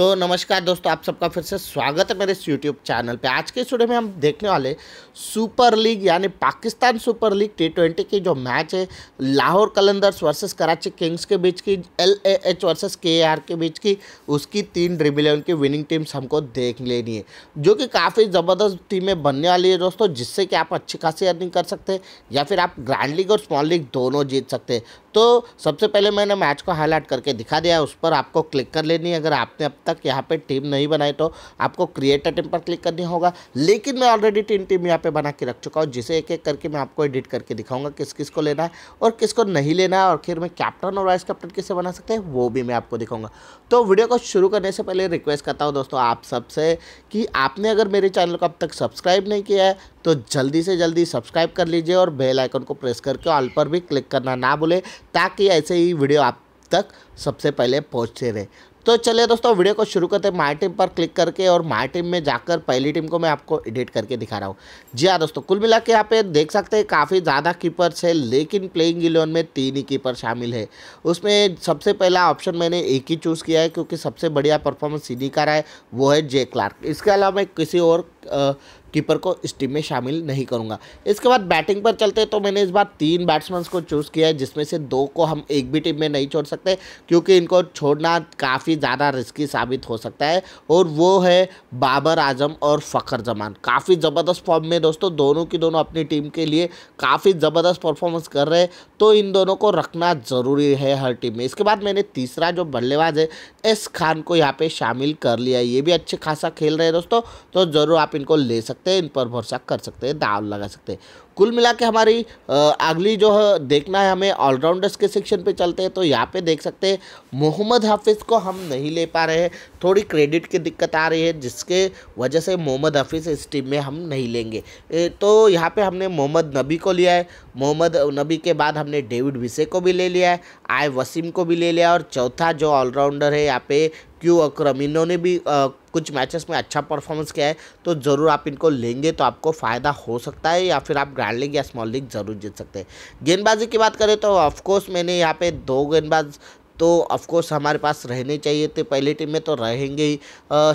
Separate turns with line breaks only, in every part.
तो नमस्कार दोस्तों आप सबका फिर से स्वागत है मेरे इस यूट्यूब चैनल पे आज के स्टूडियो में हम देखने वाले सुपर लीग यानी Pakistan super league T twenty की जो मैच है लाहौर कलंदर्स वर्सेस कराची किंग्स के बीच की L A H versus K R K बीच की उसकी तीन ड्रीम इलेवन की विनिंग टीम्स हमको देख लेनी है जो कि काफ़ी ज़बरदस्त टीमें बनने वाली है दोस्तों जिससे कि आप अच्छी खासी अर्निंग कर सकते हैं या फिर आप ग्रैंड लीग और स्मॉल लीग दोनों जीत सकते हैं तो सबसे पहले मैंने मैच को हाईलाइट करके दिखा दिया उस पर आपको क्लिक कर लेनी है अगर आपने अब तक तक यहाँ पे टीम नहीं बनाई तो आपको क्रिएट टीम पर क्लिक करनी होगा लेकिन मैं ऑलरेडी तीन टीम यहाँ पे बना के रख चुका हूँ जिसे एक एक करके मैं आपको एडिट करके दिखाऊंगा किस किस को लेना है और किसको नहीं लेना है और फिर मैं कैप्टन और वाइस कैप्टन किसे बना सकते हैं वो भी मैं आपको दिखाऊंगा तो वीडियो को शुरू करने से पहले रिक्वेस्ट करता हूँ दोस्तों आप सबसे कि आपने अगर मेरे चैनल को अब तक सब्सक्राइब नहीं किया है तो जल्दी से जल्दी सब्सक्राइब कर लीजिए और बेल आइकन को प्रेस करके ऑल पर भी क्लिक करना ना भूले ताकि ऐसे ही वीडियो आप तक सबसे पहले पहुंचते रहे तो चलिए दोस्तों वीडियो को शुरू करते हैं माई टीम पर क्लिक करके और माई टीम में जाकर पहली टीम को मैं आपको एडिट करके दिखा रहा हूँ जी हाँ दोस्तों कुल मिला के यहाँ पे देख सकते हैं काफ़ी ज़्यादा कीपर्स है लेकिन प्लेइंग इलेवन में तीन ही कीपर शामिल है उसमें सबसे पहला ऑप्शन मैंने एक ही चूज़ किया है क्योंकि सबसे बढ़िया परफॉर्मेंस इन्हीं का रहा है वो है जे क्लार्क इसके अलावा मैं किसी और कीपर को इस टीम में शामिल नहीं करूँगा इसके बाद बैटिंग पर चलते तो मैंने इस बार तीन बैट्समैन को चूज़ किया है जिसमें से दो को हम एक भी टीम में नहीं छोड़ सकते क्योंकि इनको छोड़ना काफ़ी ज़्यादा रिस्की साबित हो सकता है और वो है बाबर आजम और फ़खर जमान काफ़ी ज़बरदस्त फॉर्म में दोस्तों दोनों की दोनों अपनी टीम के लिए काफ़ी ज़बरदस्त परफॉर्मेंस कर रहे हैं तो इन दोनों को रखना ज़रूरी है हर टीम में इसके बाद मैंने तीसरा जो बल्लेबाज है एस खान को यहाँ पे शामिल कर लिया ये भी अच्छे खासा खेल रहे हैं दोस्तों तो ज़रूर आप इनको ले सकते सकते हैं इन पर भरोसा कर सकते हैं दाव लगा सकते हैं कुल मिला के हमारी अगली जो है देखना है हमें ऑलराउंडर्स के सेक्शन पे चलते हैं तो यहाँ पे देख सकते हैं मोहम्मद हाफिज़ को हम नहीं ले पा रहे हैं थोड़ी क्रेडिट की दिक्कत आ रही है जिसके वजह से मोहम्मद हाफिज़ इस टीम में हम नहीं लेंगे तो यहाँ पे हमने मोहम्मद नबी को लिया है मोहम्मद नबी के बाद हमने डेविड विसे को भी ले लिया है आय वसीम को भी ले लिया और चौथा जो ऑलराउंडर है यहाँ पे क्यू अक्रम इन्होंने भी आ, कुछ मैचेस में अच्छा परफॉर्मेंस किया है तो ज़रूर आप इनको लेंगे तो आपको फ़ायदा हो सकता है या फिर आप ग्रैंड लीग या स्मॉल लीग ज़रूर जीत सकते हैं गेंदबाजी की बात करें तो ऑफकोर्स मैंने यहाँ पे दो गेंदबाज तो ऑफकोर्स हमारे पास रहने चाहिए थे पहली टीम में तो रहेंगे ही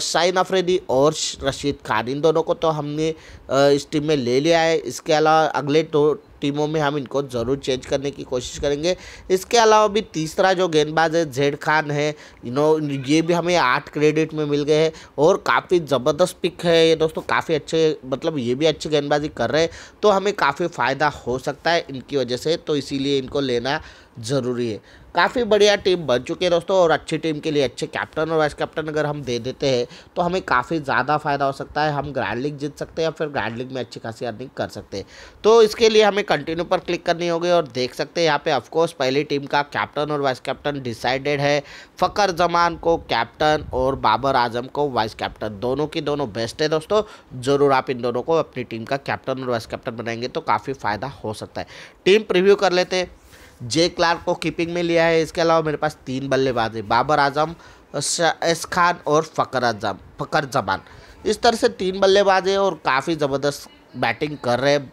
शाइन अफरीदी और रशीद खान इन दोनों को तो हमने आ, इस टीम में ले लिया है इसके अलावा अगले दो तो, टीमों में हम इनको ज़रूर चेंज करने की कोशिश करेंगे इसके अलावा भी तीसरा जो गेंदबाज है जेड खान है इनो ये भी हमें आठ क्रेडिट में मिल गए हैं और काफ़ी ज़बरदस्त पिक है ये दोस्तों काफ़ी अच्छे मतलब ये भी अच्छी गेंदबाजी कर रहे हैं तो हमें काफ़ी फ़ायदा हो सकता है इनकी वजह से तो इसीलिए इनको लेना ज़रूरी है काफ़ी बढ़िया टीम बन चुकी है दोस्तों और अच्छी टीम के लिए अच्छे कैप्टन और वाइस कैप्टन अगर हम दे देते हैं तो हमें काफ़ी ज़्यादा फायदा हो सकता है हम ग्रैंड लीग जीत सकते हैं या फिर ग्रैंड लीग में अच्छी खासी अर्निंग कर सकते हैं तो इसके लिए हमें कंटिन्यू पर क्लिक करनी होगी और देख सकते हैं यहाँ पे ऑफकोर्स पहली टीम का कैप्टन और वाइस कैप्टन डिसाइडेड है फ़कर जमान को कैप्टन और बाबर आजम को वाइस कैप्टन दोनों की दोनों बेस्ट है दोस्तों ज़रूर आप इन दोनों को अपनी टीम का कैप्टन और वाइस कैप्टन बनाएंगे तो काफ़ी फ़ायदा हो सकता है टीम प्रिव्यू कर लेते हैं जे क्लार्क को कीपिंग में लिया है इसके अलावा मेरे पास तीन बल्लेबाज है बाबर आजम एस खान और फ़कर आजम फ़कर जमान इस तरह से तीन बल्लेबाज है और काफ़ी ज़बरदस्त बैटिंग कर रहे हैं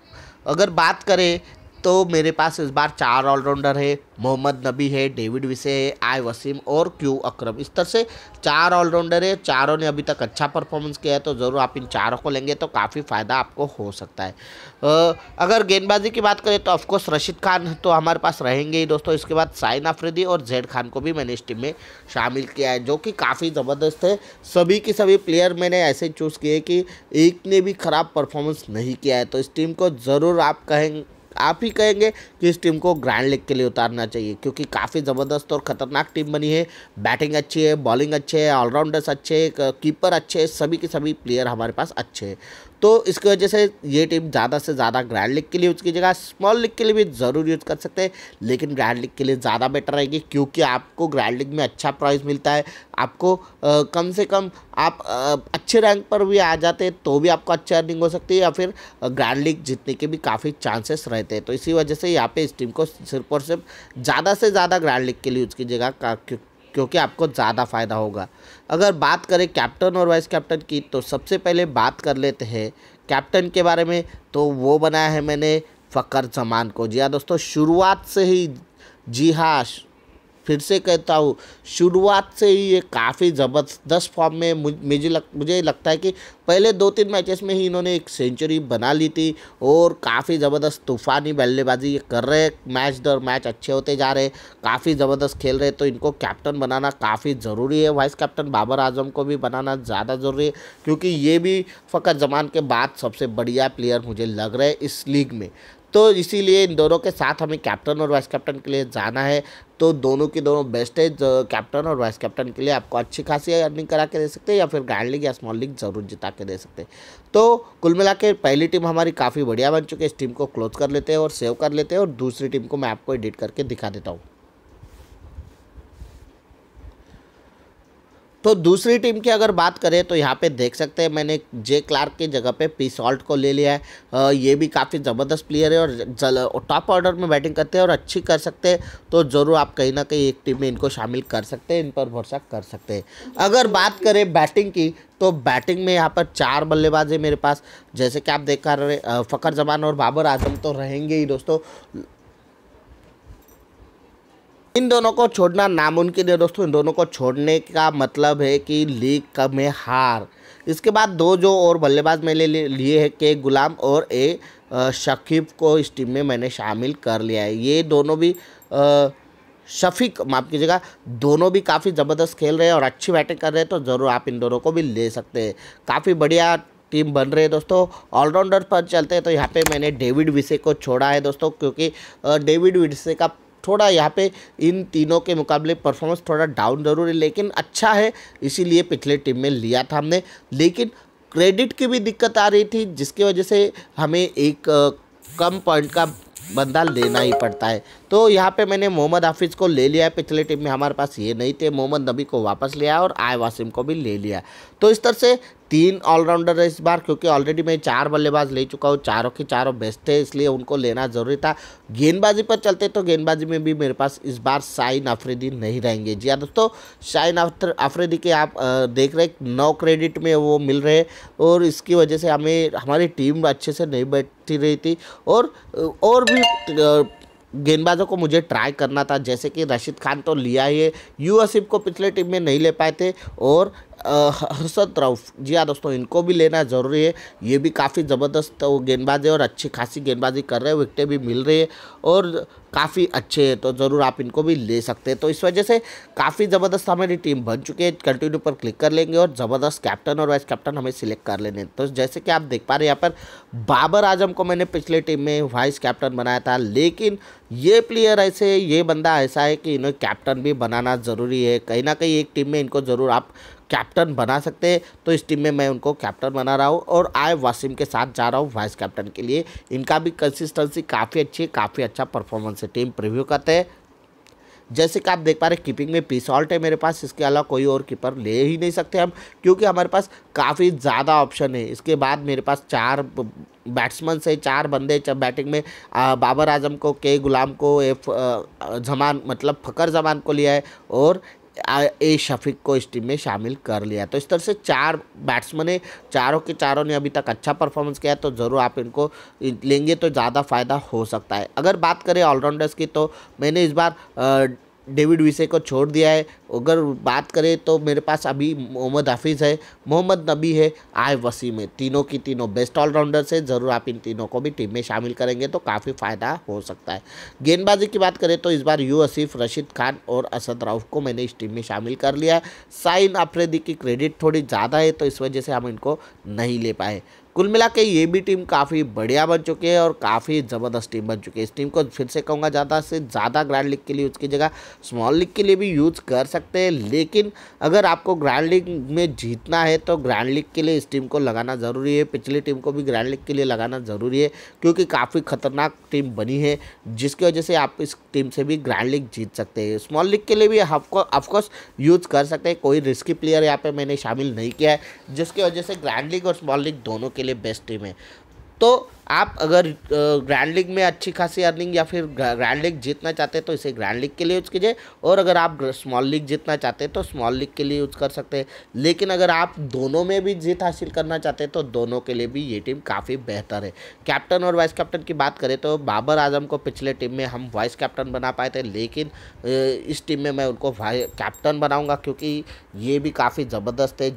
अगर बात करें तो मेरे पास इस बार चार ऑलराउंडर है मोहम्मद नबी है डेविड विसे है आई वसीम और क्यू अकरम इस तरह से चार ऑलराउंडर है चारों ने अभी तक अच्छा परफॉर्मेंस किया है तो ज़रूर आप इन चारों को लेंगे तो काफ़ी फ़ायदा आपको हो सकता है अगर गेंदबाजी की बात करें तो ऑफकोर्स रशीद खान तो हमारे पास रहेंगे ही दोस्तों इसके बाद साइन आफरीदी और जेड खान को भी मैंने इस टीम में शामिल किया है जो कि काफ़ी ज़बरदस्त है सभी के सभी प्लेयर मैंने ऐसे चूज़ किए कि एक ने भी ख़राब परफॉर्मेंस नहीं किया है तो इस टीम को ज़रूर आप कहें आप ही कहेंगे कि इस टीम को ग्रैंड लीग के लिए उतारना चाहिए क्योंकि काफ़ी ज़बरदस्त और ख़तरनाक टीम बनी है बैटिंग अच्छी है बॉलिंग अच्छे है ऑलराउंडर्स अच्छे कीपर अच्छे सभी के सभी प्लेयर हमारे पास अच्छे हैं तो इसकी वजह से ये टीम ज़्यादा से ज़्यादा ग्रैंड लीग के लिए यूज़ कीजिएगा स्मॉल लीग के लिए भी ज़रूर यूज़ कर सकते हैं लेकिन ग्रैंड लीग के लिए ज़्यादा बेटर रहेगी क्योंकि आपको ग्रैंड लीग में अच्छा प्राइज़ मिलता है आपको आ, कम से कम आप आ, अच्छे रैंक पर भी आ जाते हैं तो भी आपको अच्छी अर्निंग हो सकती है या फिर ग्रैंड लीग जीतने के भी काफ़ी चांसेस रहते हैं तो इसी वजह से यहाँ पर इस टीम को सिर्फ और सिर्फ ज़्यादा से ज़्यादा ग्रैंड लीग के लिए यूज़ कीजिएगा क्योंकि आपको ज़्यादा फ़ायदा होगा अगर बात करें कैप्टन और वाइस कैप्टन की तो सबसे पहले बात कर लेते हैं कैप्टन के बारे में तो वो बनाया है मैंने फ़कर जमान को जी हाँ दोस्तों शुरुआत से ही जी हाँ फिर से कहता हूँ शुरुआत से ही ये काफ़ी ज़बरदस्त फॉर्म में मुझे लग, मुझे लगता है कि पहले दो तीन मैचेस में ही इन्होंने एक सेंचुरी बना ली थी और काफ़ी ज़बरदस्त तूफ़ानी बल्लेबाजी ये कर रहे मैच दर मैच अच्छे होते जा रहे काफ़ी ज़बरदस्त खेल रहे तो इनको कैप्टन बनाना काफ़ी ज़रूरी है वाइस कैप्टन बाबर आजम को भी बनाना ज़्यादा ज़रूरी है क्योंकि ये भी फ़कर जमान के बाद सबसे बढ़िया प्लेयर मुझे लग रहे हैं इस लीग में तो इसीलिए इन दोनों के साथ हमें कैप्टन और वाइस कैप्टन के लिए जाना है तो दोनों के दोनों बेस्ट है कैप्टन और वाइस कैप्टन के लिए आपको अच्छी खासी अर्निंग करा के दे सकते हैं या फिर ग्रैंड लीग या स्मॉल लीग ज़रूर जिता के दे सकते हैं तो कुल मिला के पहली टीम हमारी काफ़ी बढ़िया बन चुकी है इस टीम को क्लोज कर लेते हैं और सेव कर लेते हैं और दूसरी टीम को मैं आपको एडिट करके दिखा देता हूँ तो दूसरी टीम की अगर बात करें तो यहाँ पे देख सकते हैं मैंने जे क्लार्क की जगह पे पी सॉल्ट को ले लिया है ये भी काफ़ी ज़बरदस्त प्लेयर है और टॉप ऑर्डर में बैटिंग करते हैं और अच्छी कर सकते हैं तो ज़रूर आप कहीं ना कहीं एक टीम में इनको शामिल कर सकते हैं इन पर भरोसा कर सकते हैं अगर बात करें बैटिंग की तो बैटिंग में यहाँ पर चार बल्लेबाज है मेरे पास जैसे कि आप देख रहे फ़खर जमान और बाबर आजम तो रहेंगे ही दोस्तों इन दोनों को छोड़ना नामुमकिन है दोस्तों इन दोनों को छोड़ने का मतलब है कि लीग का में हार इसके बाद दो जो और बल्लेबाज मैंने लिए हैं के गुलाम और ए शकीब को इस टीम में मैंने शामिल कर लिया है ये दोनों भी शफीक माफ कीजिएगा दोनों भी काफ़ी ज़बरदस्त खेल रहे हैं और अच्छी बैटिंग कर रहे हैं तो ज़रूर आप इन दोनों को भी ले सकते हैं काफ़ी बढ़िया टीम बन रही है दोस्तों ऑलराउंडर पर चलते हैं तो यहाँ पे मैंने डेविड विसे को छोड़ा है दोस्तों क्योंकि डेविड विसे का थोड़ा यहाँ पे इन तीनों के मुकाबले परफॉर्मेंस थोड़ा डाउन ज़रूर है लेकिन अच्छा है इसीलिए पिछले टीम में लिया था हमने लेकिन क्रेडिट की भी दिक्कत आ रही थी जिसकी वजह से हमें एक कम पॉइंट का बंदा लेना ही पड़ता है तो यहाँ पे मैंने मोहम्मद हाफिज़ को ले लिया है पिछले टीम में हमारे पास ये नहीं थे मोहम्मद नबी को वापस लिया और आय वासिम को भी ले लिया तो इस तरह से तीन ऑलराउंडर है इस बार क्योंकि ऑलरेडी मैं चार बल्लेबाज ले चुका हूँ चारों के चारों बेस्ट थे इसलिए उनको लेना ज़रूरी था गेंदबाजी पर चलते तो गेंदबाजी में भी मेरे पास इस बार शाइन अफरीदी नहीं रहेंगे जी हाँ दोस्तों शाइन अफरीदी के आप देख रहे नौ क्रेडिट में वो मिल रहे और इसकी वजह से हमें हमारी टीम अच्छे से नहीं बैठती रही थी और और भी गेंदबाजों को मुझे ट्राई करना था जैसे कि रशीद खान तो लिया ही है यू को पिछले टीम में नहीं ले पाए थे और हर्षद राउफ जी हाँ दोस्तों इनको भी लेना ज़रूरी है ये भी काफ़ी ज़बरदस्त गेंदबाज है और अच्छी खासी गेंदबाजी कर रहे हैं विकटें भी मिल रही है और काफ़ी अच्छे हैं तो ज़रूर आप इनको भी ले सकते हैं तो इस वजह से काफ़ी ज़बरदस्त हमारी टीम बन चुकी है कंटिन्यू पर क्लिक कर लेंगे और ज़बरदस्त कैप्टन और वाइस कैप्टन हमें सिलेक्ट कर लेने तो जैसे कि आप देख पा रहे हैं यहाँ पर बाबर आजम को मैंने पिछले टीम में वाइस कैप्टन बनाया था लेकिन ये प्लेयर ऐसे ये बंदा ऐसा है कि इन्हें कैप्टन भी बनाना ज़रूरी है कहीं ना कहीं एक टीम में इनको ज़रूर आप कैप्टन बना सकते हैं तो इस टीम में मैं उनको कैप्टन बना रहा हूँ और आय वासिम के साथ जा रहा हूँ वाइस कैप्टन के लिए इनका भी कंसिस्टेंसी काफ़ी अच्छी है काफ़ी अच्छा परफॉर्मेंस है टीम प्रिव्यू करते हैं जैसे कि आप देख पा रहे कीपिंग में पी है मेरे पास इसके अलावा कोई और कीपर ले ही नहीं सकते हम क्योंकि हमारे पास काफ़ी ज़्यादा ऑप्शन है इसके बाद मेरे पास चार बैट्समैन से चार बंदे जब बैटिंग में आ, बाबर आजम को के गुलाम को एफ जमान मतलब फ़कर जमान को लिया है और ए शफीक को इस टीम में शामिल कर लिया तो इस तरह से चार बैट्समैन है चारों के चारों ने अभी तक अच्छा परफॉर्मेंस किया है तो ज़रूर आप इनको लेंगे तो ज़्यादा फ़ायदा हो सकता है अगर बात करें ऑलराउंडर्स की तो मैंने इस बार डेविड विसे को छोड़ दिया है अगर बात करें तो मेरे पास अभी मोहम्मद हाफिज़ है मोहम्मद नबी है आय वसीम है तीनों की तीनों बेस्ट ऑलराउंडर्स है ज़रूर आप इन तीनों को भी टीम में शामिल करेंगे तो काफ़ी फ़ायदा हो सकता है गेंदबाजी की बात करें तो इस बार यू असीफ रशीद खान और असद राउफ को मैंने इस टीम में शामिल कर लिया साइन अफ्रेदी की क्रेडिट थोड़ी ज़्यादा है तो इस वजह से हम इनको नहीं ले पाए कुल मिला के ये भी टीम काफ़ी बढ़िया बन चुकी है और काफ़ी ज़बरदस्त टीम बन चुकी है इस टीम को फिर से कहूँगा ज़्यादा से ज़्यादा ग्रैंड लीग के लिए उसकी जगह स्मॉल लीग के लिए भी यूज़ कर सकते सकते हैं लेकिन अगर आपको ग्रैंड लीग में जीतना है तो ग्रैंड लीग के लिए इस टीम को लगाना ज़रूरी है पिछली टीम को भी ग्रैंड लीग के लिए लगाना ज़रूरी है क्योंकि काफ़ी ख़तरनाक टीम बनी है जिसकी वजह से आप इस टीम से भी ग्रैंड लीग जीत सकते हैं स्मॉल लीग के लिए भी ऑफकोर्स यूज़ कर सकते हैं कोई रिस्की प्लेयर यहाँ पर मैंने शामिल नहीं किया है जिसकी वजह से ग्रैंड लीग और स्मॉल लीग दोनों के लिए बेस्ट टीम है तो आप अगर ग्रैंड लीग में अच्छी खासी अर्निंग या फिर ग्रैंड लीग जीतना चाहते हैं तो इसे ग्रैंड लीग के लिए यूज़ कीजिए और अगर आप स्मॉल लीग जीतना चाहते हैं तो स्मॉल लीग के लिए यूज़ कर सकते हैं लेकिन अगर आप दोनों में भी जीत हासिल करना चाहते हैं तो दोनों के लिए भी ये टीम काफ़ी बेहतर है कैप्टन और वाइस कैप्टन की बात करें तो बाबर आजम को पिछले टीम में हम वाइस कैप्टन बना पाए थे लेकिन इस टीम में मैं उनको कैप्टन बनाऊँगा क्योंकि ये भी काफ़ी ज़बरदस्त है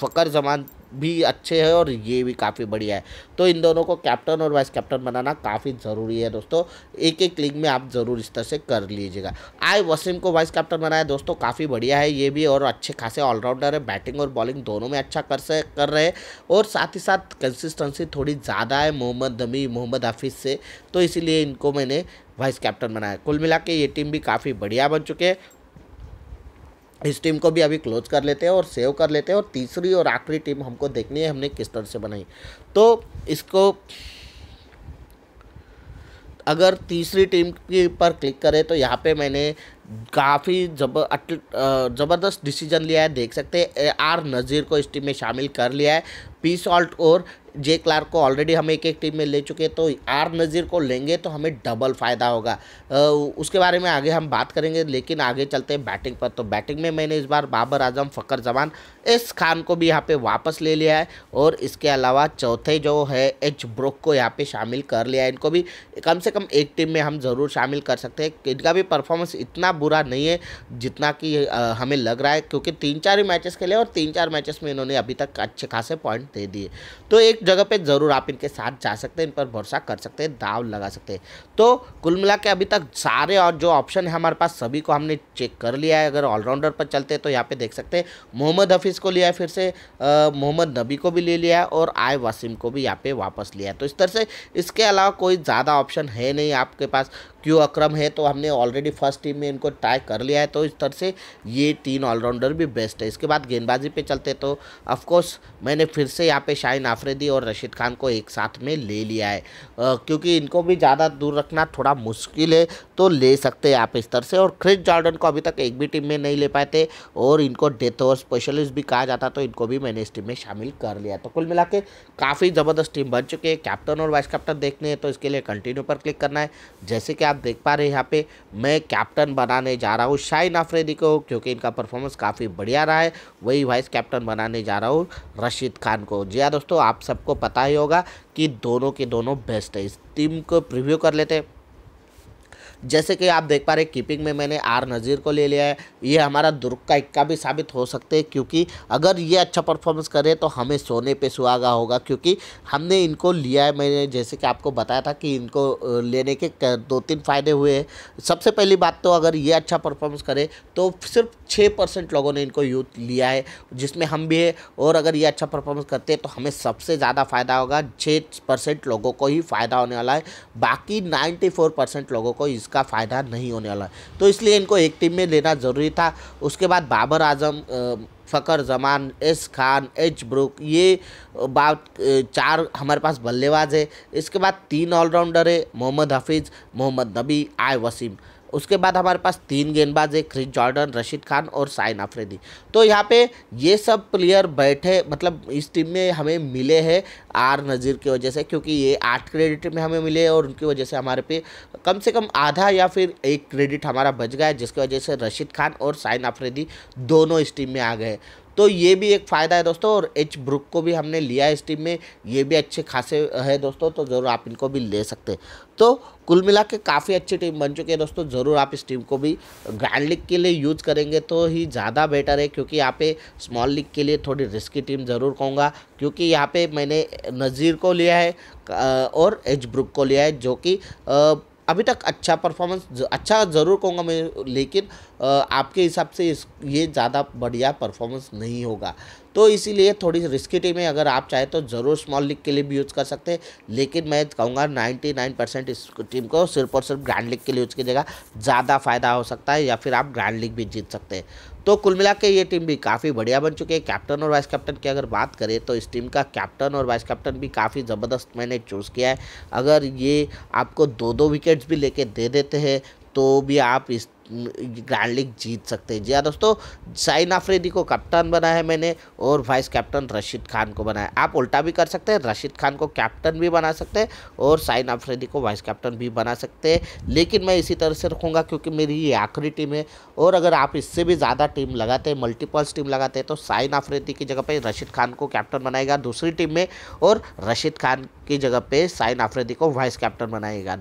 फ़कर जमान भी अच्छे हैं और ये भी काफ़ी बढ़िया है तो इन दोनों को कैप्टन और वाइस कैप्टन बनाना काफ़ी ज़रूरी है दोस्तों एक एक लीग में आप ज़रूर इस तरह से कर लीजिएगा आई वसीम को वाइस कैप्टन बनाया दोस्तों काफ़ी बढ़िया है ये भी और अच्छे खासे ऑलराउंडर है बैटिंग और बॉलिंग दोनों में अच्छा कर से कर रहे हैं और साथ ही साथ कंसिस्टेंसी थोड़ी ज़्यादा है मोहम्मद दमी मोहम्मद हाफिज़ से तो इसीलिए इनको मैंने वाइस कैप्टन बनाया कुल मिला के ये टीम भी काफ़ी बढ़िया बन चुके हैं इस टीम को भी अभी क्लोज कर लेते हैं और सेव कर लेते हैं और तीसरी और आखिरी टीम हमको देखनी है हमने किस तरह से बनाई तो इसको अगर तीसरी टीम की पर क्लिक करें तो यहाँ पे मैंने काफ़ी जब ज़बरदस्त डिसीजन लिया है देख सकते हैं आर नज़ीर को इस टीम में शामिल कर लिया है पी सॉल्ट और जे क्लार्क को ऑलरेडी हम एक एक टीम में ले चुके हैं तो आर नज़ीर को लेंगे तो हमें डबल फ़ायदा होगा उसके बारे में आगे हम बात करेंगे लेकिन आगे चलते हैं बैटिंग पर तो बैटिंग में मैंने इस बार बाबर आजम फ़कर जमान एस खान को भी यहाँ पे वापस ले लिया है और इसके अलावा चौथे जो है एच ब्रोक को यहाँ पे शामिल कर लिया है इनको भी कम से कम एक टीम में हम ज़रूर शामिल कर सकते हैं इनका भी परफॉर्मेंस इतना बुरा नहीं है जितना कि हमें लग रहा है क्योंकि तीन चार ही मैचेस खेले और तीन चार मैचेस में इन्होंने अभी तक अच्छे खासे पॉइंट दे दिए तो एक जगह पे ज़रूर आप इनके साथ जा सकते हैं इन पर भरोसा कर सकते हैं दाव लगा सकते हैं तो कुल मिला के अभी तक सारे और जो ऑप्शन है हमारे पास सभी को हमने चेक कर लिया है अगर ऑलराउंडर पर चलते हैं तो यहाँ पे देख सकते हैं मोहम्मद हफीज़ को लिया है फिर से मोहम्मद नबी को भी ले लिया है और आय वसीम को भी यहाँ पे वापस लिया है तो इस तरह से इसके अलावा कोई ज़्यादा ऑप्शन है नहीं आपके पास क्यू अक्रम है तो हमने ऑलरेडी फर्स्ट टीम में इनको ट्राई कर लिया है तो इस तरह से ये तीन ऑलराउंडर भी बेस्ट है इसके बाद गेंदबाजी पे चलते तो ऑफकोर्स मैंने फिर से यहाँ पे शाहिन आफरेदी और रशीद खान को एक साथ में ले लिया है आ, क्योंकि इनको भी ज़्यादा दूर रखना थोड़ा मुश्किल है तो ले सकते हैं आप इस तरह से और क्रिस जॉर्डन को अभी तक एक भी टीम में नहीं ले पाए थे और इनको डेथ और स्पेशलिस्ट भी कहा जाता तो इनको भी मैंने इस टीम में शामिल कर लिया तो कुल मिला के काफ़ी ज़बरदस्त टीम बन चुकी है कैप्टन और वाइस कैप्टन देखने हैं तो इसके लिए कंटिन्यू पर क्लिक करना है जैसे कि आप आप देख पा रहे यहाँ पे मैं कैप्टन बनाने जा रहा हूँ शाइन आफरीदी को क्योंकि इनका परफॉर्मेंस काफ़ी बढ़िया रहा है वही वाइस कैप्टन बनाने जा रहा हूँ रशीद खान को जी हाँ दोस्तों आप सबको पता ही होगा कि दोनों के दोनों बेस्ट है इस टीम को प्रिव्यू कर लेते हैं जैसे कि आप देख पा रहे कीपिंग में मैंने आर नज़ीर को ले लिया है ये हमारा दुर्ग का इक्का भी साबित हो सकते हैं क्योंकि अगर ये अच्छा परफॉर्मेंस करे तो हमें सोने पे सुहागा होगा क्योंकि हमने इनको लिया है मैंने जैसे कि आपको बताया था कि इनको लेने के दो तीन फ़ायदे हुए हैं सबसे पहली बात तो अगर ये अच्छा परफॉर्मेंस करे तो सिर्फ छः परसेंट लोगों ने इनको यूथ लिया है जिसमें हम भी है और अगर ये अच्छा परफॉर्मेंस करते हैं तो हमें सबसे ज़्यादा फ़ायदा होगा छः परसेंट लोगों को ही फ़ायदा होने वाला है बाकी नाइन्टी फोर परसेंट लोगों को इसका इनका फ़ायदा नहीं होने वाला तो इसलिए इनको एक टीम में लेना ज़रूरी था उसके बाद Babar Azam Fakhar Zaman S Khan H Brook ये बात चार हमारे पास बल्लेबाज है इसके बाद तीन ऑलराउंडर है मोहम्मद हफीज़ मोहम्मद नबी आय वसीम उसके बाद हमारे पास तीन गेंदबाज है क्रिस जॉर्डन रशीद खान और साइन अफ्रेदी तो यहाँ पे ये सब प्लेयर बैठे मतलब इस टीम में हमें मिले हैं आर नज़ीर की वजह से क्योंकि ये आठ क्रेडिट में हमें मिले और उनकी वजह से हमारे पे कम से कम आधा या फिर एक क्रेडिट हमारा बच गया है जिसकी वजह से रशीद खान और साइन अफ्रेदी दोनों इस टीम में आ गए तो ये भी एक फ़ायदा है दोस्तों और एच ब्रुक को भी हमने लिया है इस टीम में ये भी अच्छे खासे है दोस्तों तो ज़रूर आप इनको भी ले सकते हैं तो कुल मिला के काफ़ी अच्छी टीम बन चुकी है दोस्तों ज़रूर आप इस टीम को भी ग्रैंड लीग के लिए यूज़ करेंगे तो ही ज़्यादा बेटर है क्योंकि यहाँ पे स्मॉल लीग के लिए थोड़ी रिस्की टीम ज़रूर कहूँगा क्योंकि यहाँ पे मैंने नज़ीर को लिया है और एच ब्रुक को लिया है जो कि अभी तक अच्छा परफॉर्मेंस अच्छा ज़रूर कहूँगा मैं लेकिन आपके हिसाब से इस ये ज़्यादा बढ़िया परफॉर्मेंस नहीं होगा तो इसीलिए थोड़ी रिस्की टीम है अगर आप चाहे तो ज़रूर स्मॉल लीग के लिए भी यूज़ कर सकते हैं लेकिन मैं कहूँगा 99 परसेंट इस टीम को सिर्फ और सिर्फ ग्रैंड लीग के लिए यूज़ कीजिएगा ज़्यादा फ़ायदा हो सकता है या फिर आप ग्रैंड लीग भी जीत सकते हैं तो कुल मिला के ये टीम भी काफ़ी बढ़िया बन चुकी है कैप्टन और वाइस कैप्टन की अगर बात करें तो इस टीम का कैप्टन और वाइस कैप्टन भी काफ़ी ज़बरदस्त मैंने चूज़ किया है अगर ये आपको दो दो विकेट्स भी लेके दे देते हैं तो भी आप इस ग्रैंड लीग जीत सकते हैं जी हाँ दोस्तों साइन आफ्रेदी को कप्तान बनाया मैंने और वाइस कैप्टन रशीद खान को बनाया आप उल्टा भी कर सकते हैं रशीद खान को कैप्टन भी बना सकते हैं और साइन आफ्रेदी को वाइस कैप्टन भी बना सकते हैं लेकिन मैं इसी तरह से रखूँगा क्योंकि मेरी ये आखिरी टीम है और अगर आप इससे भी ज़्यादा टीम लगाते हैं मल्टीपल्स टीम लगाते हैं तो साइन आफ्रेदी की जगह पर रशीद खान को कैप्टन बनाएगा दूसरी टीम में और रशीद खान की जगह पर साइन आफ्रेदी को वाइस कैप्टन बनाएगा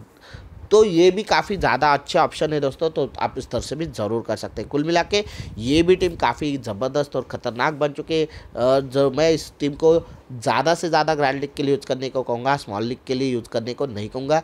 तो ये भी काफ़ी ज़्यादा अच्छा ऑप्शन है दोस्तों तो आप इस तरह से भी ज़रूर कर सकते हैं कुल मिला के ये भी टीम काफ़ी ज़बरदस्त और ख़तरनाक बन चुके जो मैं इस टीम को ज़्यादा से ज़्यादा ग्रैंड लिक के लिए यूज़ करने को कहूँगा स्मॉल लीग के लिए यूज़ करने को नहीं कहूँगा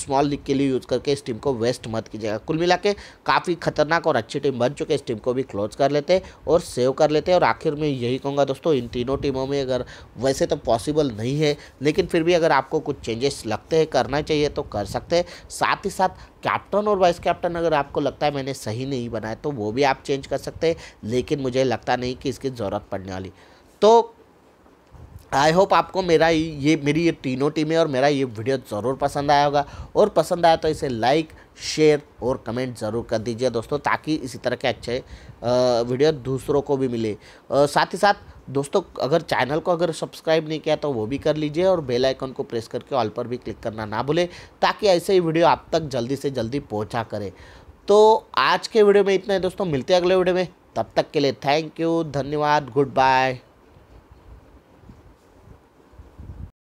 स्मॉल लीग के लिए यूज़ करके इस टीम को वेस्ट मत कीजिएगा कुल मिला के काफ़ी खतरनाक और अच्छी टीम बन चुके इस टीम को भी क्लोज कर लेते और सेव कर लेते और आखिर में यही कहूँगा दोस्तों इन तीनों टीमों में अगर वैसे तो पॉसिबल नहीं है लेकिन फिर भी अगर आपको कुछ चेंजेस लगते हैं करना चाहिए तो कर सकते हैं साथ ही साथ कैप्टन और वाइस कैप्टन अगर आपको लगता है मैंने सही नहीं बनाया तो वो भी आप चेंज कर सकते हैं लेकिन मुझे लगता नहीं कि इसकी ज़रूरत पड़ने वाली तो आई होप आपको मेरा ये मेरी ये तीनों टीमें और मेरा ये वीडियो ज़रूर पसंद आया होगा और पसंद आया तो इसे लाइक शेयर और कमेंट ज़रूर कर दीजिए दोस्तों ताकि इसी तरह के अच्छे वीडियो दूसरों को भी मिले साथ ही साथ दोस्तों अगर चैनल को अगर सब्सक्राइब नहीं किया तो वो भी कर लीजिए और बेल आइकन को प्रेस करके ऑल पर भी क्लिक करना ना भूलें ताकि ऐसे ही वीडियो आप तक जल्दी से जल्दी पहुंचा करें तो आज के वीडियो में इतना ही दोस्तों मिलते हैं अगले वीडियो में तब तक के लिए थैंक यू धन्यवाद गुड बाय